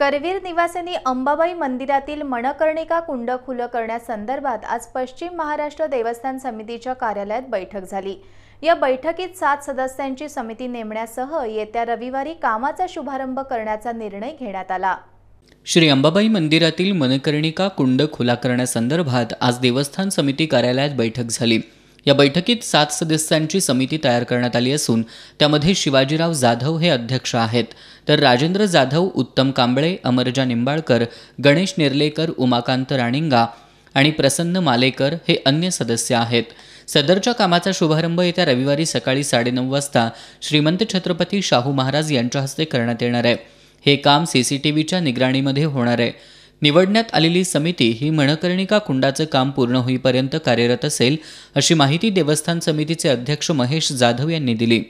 करवीर निवासिनी अंबाबाई मंदिरातील मणकर्णिका कुंड खुलं करण्यासंदर्भात आज पश्चिम महाराष्ट्र देवस्थान समितीच्या कार्यालयात बैठक झाली या बैठकीत सात सदस्यांची समिती नेमण्यासह येत्या रविवारी कामाचा शुभारंभ करण्याचा निर्णय घेण्यात आला श्री अंबाबाई मंदिरातील मनकर्णिका कुंड खुला करण्यासंदर्भात आज देवस्थान समिती कार्यालयात बैठक झाली या बैठकीत सात सदस्यांची समिती तयार करण्यात आली असून त्यामध्ये शिवाजीराव जाधव हे अध्यक्ष आहेत तर राजेंद्र जाधव उत्तम कांबळे अमरजा निंबाळकर गणेश निर्लेकर उमाकांत राणिंगा आणि प्रसन्न मालेकर हे अन्य सदस्य आहेत सदरच्या कामाचा शुभारंभ येत्या रविवारी सकाळी साडेनऊ वाजता श्रीमंत छत्रपती शाहू महाराज यांच्या हस्ते करण्यात येणार आहे हे काम सीसीटीव्हीच्या निगराणीमध्ये होणार आहे निवडण्यात आलेली समिती ही मणकर्णिका कुंडाचं काम पूर्ण होईपर्यंत कार्यरत असेल अशी माहिती देवस्थान समितीचे अध्यक्ष महेश जाधव यांनी दिली